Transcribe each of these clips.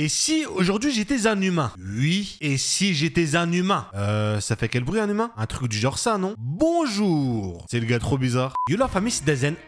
Et si aujourd'hui j'étais un humain Oui. Et si j'étais un humain Euh, ça fait quel bruit un humain Un truc du genre ça, non Bonjour C'est le gars trop bizarre. You la famille,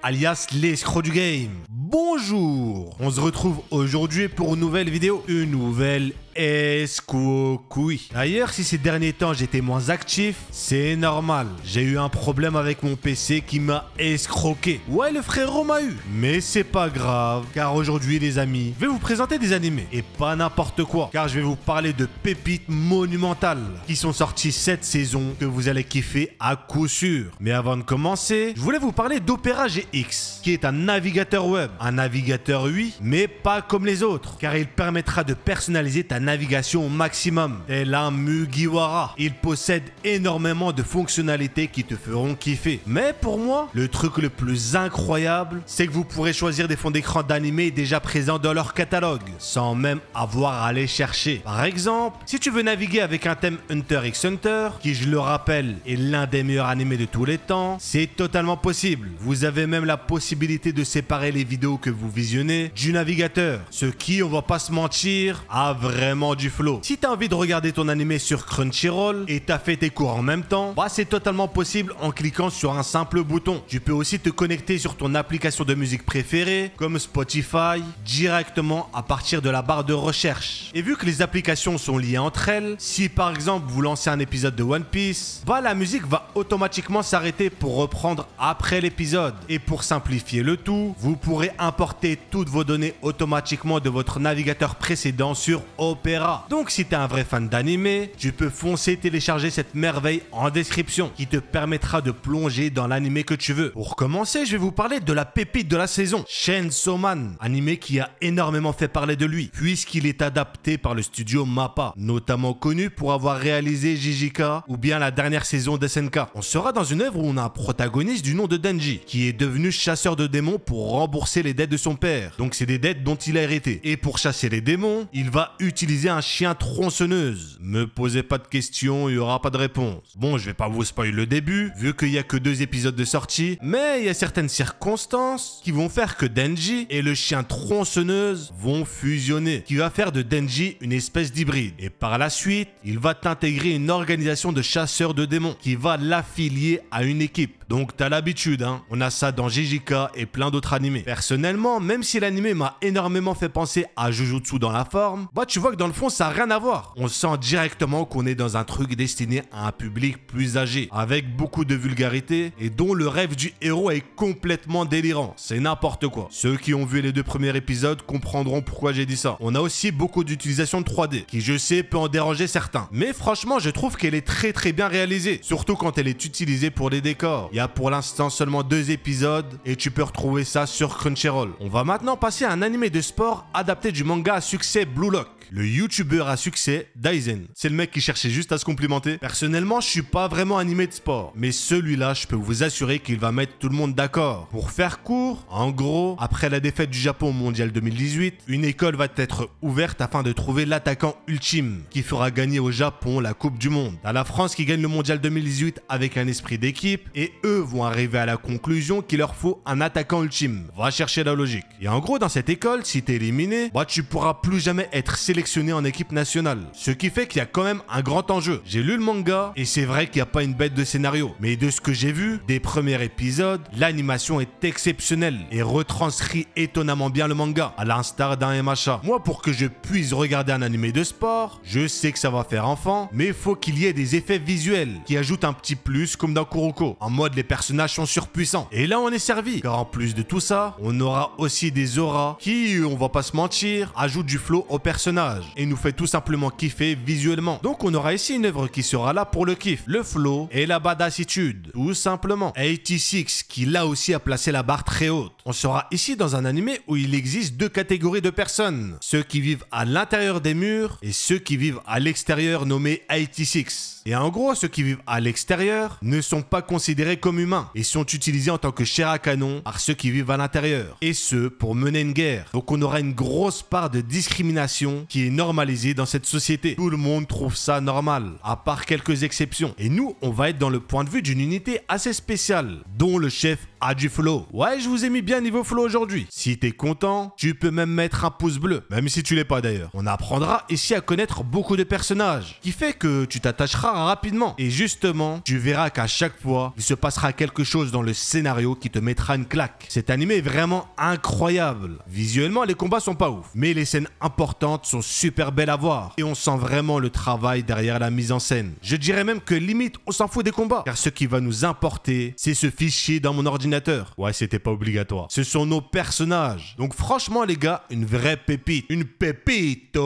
alias l'escroc du game. Bonjour On se retrouve aujourd'hui pour une nouvelle vidéo, une nouvelle Escoucouille. D'ailleurs, si ces derniers temps j'étais moins actif, c'est normal. J'ai eu un problème avec mon PC qui m'a escroqué. Ouais, le frérot m'a eu. Mais c'est pas grave, car aujourd'hui, les amis, je vais vous présenter des animés. Et pas n'importe quoi, car je vais vous parler de pépites monumentales qui sont sorties cette saison que vous allez kiffer à coup sûr. Mais avant de commencer, je voulais vous parler d'Opéra GX, qui est un navigateur web. Un navigateur, oui, mais pas comme les autres, car il permettra de personnaliser ta navigation au maximum. Et la Mugiwara, il possède énormément de fonctionnalités qui te feront kiffer. Mais pour moi, le truc le plus incroyable, c'est que vous pourrez choisir des fonds d'écran d'animé déjà présents dans leur catalogue, sans même avoir à aller chercher. Par exemple, si tu veux naviguer avec un thème Hunter x Hunter, qui je le rappelle est l'un des meilleurs animés de tous les temps, c'est totalement possible. Vous avez même la possibilité de séparer les vidéos que vous visionnez du navigateur, ce qui, on va pas se mentir, a vraiment du flow. Si t'as envie de regarder ton animé sur Crunchyroll et t'as fait tes cours en même temps, bah c'est totalement possible en cliquant sur un simple bouton. Tu peux aussi te connecter sur ton application de musique préférée, comme Spotify, directement à partir de la barre de recherche. Et vu que les applications sont liées entre elles, si par exemple vous lancez un épisode de One Piece, bah la musique va automatiquement s'arrêter pour reprendre après l'épisode. Et pour simplifier le tout, vous pourrez importer toutes vos données automatiquement de votre navigateur précédent sur OP donc si t'es un vrai fan d'anime, tu peux foncer télécharger cette merveille en description qui te permettra de plonger dans l'anime que tu veux. Pour commencer, je vais vous parler de la pépite de la saison, Chainsaw Man, animé qui a énormément fait parler de lui, puisqu'il est adapté par le studio MAPPA, notamment connu pour avoir réalisé Jijika ou bien la dernière saison SNK. On sera dans une œuvre où on a un protagoniste du nom de Denji, qui est devenu chasseur de démons pour rembourser les dettes de son père. Donc c'est des dettes dont il a hérité. Et pour chasser les démons, il va utiliser un chien tronçonneuse Me posez pas de questions, il y aura pas de réponse. Bon, je vais pas vous spoiler le début, vu qu'il y a que deux épisodes de sortie, mais il y a certaines circonstances qui vont faire que Denji et le chien tronçonneuse vont fusionner, qui va faire de Denji une espèce d'hybride. Et par la suite, il va t'intégrer une organisation de chasseurs de démons qui va l'affilier à une équipe. Donc t'as l'habitude, hein. on a ça dans JJK et plein d'autres animés. Personnellement, même si l'animé m'a énormément fait penser à Jujutsu dans la forme, bah tu vois que dans le fond ça n'a rien à voir. On sent directement qu'on est dans un truc destiné à un public plus âgé, avec beaucoup de vulgarité et dont le rêve du héros est complètement délirant. C'est n'importe quoi. Ceux qui ont vu les deux premiers épisodes comprendront pourquoi j'ai dit ça. On a aussi beaucoup d'utilisation de 3D, qui je sais peut en déranger certains. Mais franchement, je trouve qu'elle est très très bien réalisée, surtout quand elle est utilisée pour les décors. Il y a pour l'instant seulement deux épisodes et tu peux retrouver ça sur Crunchyroll. On va maintenant passer à un animé de sport adapté du manga à succès Blue Lock le youtubeur à succès Dyson. C'est le mec qui cherchait juste à se complimenter. Personnellement, je suis pas vraiment animé de sport, mais celui-là, je peux vous assurer qu'il va mettre tout le monde d'accord. Pour faire court, en gros, après la défaite du Japon au mondial 2018, une école va être ouverte afin de trouver l'attaquant ultime qui fera gagner au Japon la Coupe du Monde. À la France qui gagne le mondial 2018 avec un esprit d'équipe et eux vont arriver à la conclusion qu'il leur faut un attaquant ultime. Va chercher la logique. Et en gros, dans cette école, si es éliminé, bah tu pourras plus jamais être sélectionné en équipe nationale. Ce qui fait qu'il y a quand même un grand enjeu. J'ai lu le manga et c'est vrai qu'il n'y a pas une bête de scénario. Mais de ce que j'ai vu, des premiers épisodes, l'animation est exceptionnelle et retranscrit étonnamment bien le manga, à l'instar d'un MHA. Moi, pour que je puisse regarder un animé de sport, je sais que ça va faire enfant, mais il faut qu'il y ait des effets visuels qui ajoutent un petit plus comme dans Kuroko, en mode les personnages sont surpuissants. Et là, on est servi, car en plus de tout ça, on aura aussi des auras qui, on va pas se mentir, ajoutent du flow au personnage et nous fait tout simplement kiffer visuellement. Donc on aura ici une œuvre qui sera là pour le kiff, le flow et la badassitude, tout simplement. 86 qui là aussi a placé la barre très haute. On sera ici dans un animé où il existe deux catégories de personnes. Ceux qui vivent à l'intérieur des murs et ceux qui vivent à l'extérieur nommés AT6, Et en gros, ceux qui vivent à l'extérieur ne sont pas considérés comme humains et sont utilisés en tant que chair à canon par ceux qui vivent à l'intérieur. Et ce, pour mener une guerre. Donc on aura une grosse part de discrimination qui est normalisée dans cette société. Tout le monde trouve ça normal, à part quelques exceptions. Et nous, on va être dans le point de vue d'une unité assez spéciale, dont le chef ah, du flow. Ouais, je vous ai mis bien niveau flow aujourd'hui. Si tu es content, tu peux même mettre un pouce bleu, même si tu l'es pas d'ailleurs. On apprendra ici à connaître beaucoup de personnages, qui fait que tu t'attacheras rapidement. Et justement, tu verras qu'à chaque fois, il se passera quelque chose dans le scénario qui te mettra une claque. Cet animé est vraiment incroyable. Visuellement, les combats sont pas ouf, mais les scènes importantes sont super belles à voir. Et on sent vraiment le travail derrière la mise en scène. Je dirais même que limite, on s'en fout des combats, car ce qui va nous importer, c'est ce fichier dans mon ordinateur Ouais, c'était pas obligatoire. Ce sont nos personnages. Donc franchement, les gars, une vraie pépite. Une pépite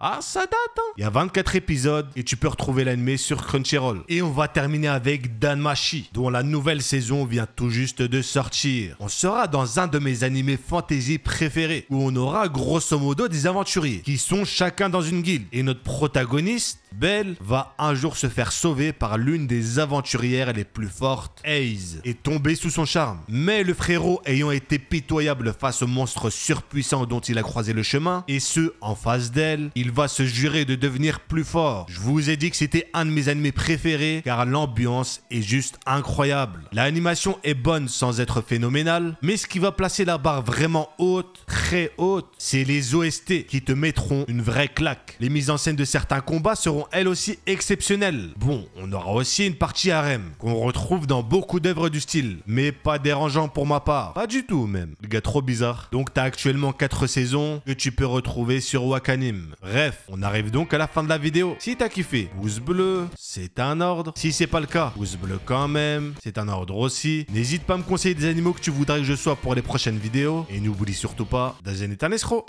Ah, ça date, hein Il y a 24 épisodes et tu peux retrouver l'anime sur Crunchyroll. Et on va terminer avec Danmachi, dont la nouvelle saison vient tout juste de sortir. On sera dans un de mes animés fantasy préférés, où on aura grosso modo des aventuriers, qui sont chacun dans une guilde. Et notre protagoniste, Belle, va un jour se faire sauver par l'une des aventurières les plus fortes, Aze, et tomber sous son charme. Mais le frérot ayant été pitoyable face au monstre surpuissant dont il a croisé le chemin, et ce, en face d'elle, il va se jurer de devenir plus fort. Je vous ai dit que c'était un de mes animés préférés, car l'ambiance est juste incroyable. L'animation est bonne sans être phénoménale, mais ce qui va placer la barre vraiment haute, très haute, c'est les OST qui te mettront une vraie claque. Les mises en scène de certains combats seront elles aussi exceptionnelles. Bon, on aura aussi une partie harem, qu'on retrouve dans beaucoup d'œuvres du style, mais pas dérangeant pour ma part. Pas du tout même. Le gars trop bizarre. Donc t'as actuellement 4 saisons que tu peux retrouver sur Wakanim. Bref, on arrive donc à la fin de la vidéo. Si t'as kiffé, pouce bleu, c'est un ordre. Si c'est pas le cas, pouce bleu quand même, c'est un ordre aussi. N'hésite pas à me conseiller des animaux que tu voudrais que je sois pour les prochaines vidéos. Et n'oublie surtout pas, Dazen est un escroc.